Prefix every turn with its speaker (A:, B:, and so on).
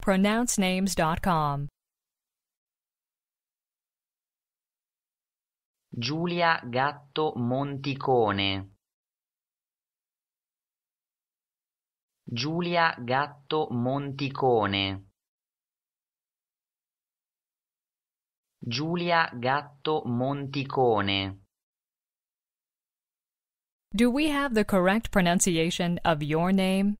A: pronouncenames.com.
B: Giulia Gatto Monticone. Giulia Gatto Monticone. Giulia Gatto Monticone.
A: Do we have the correct pronunciation of your name?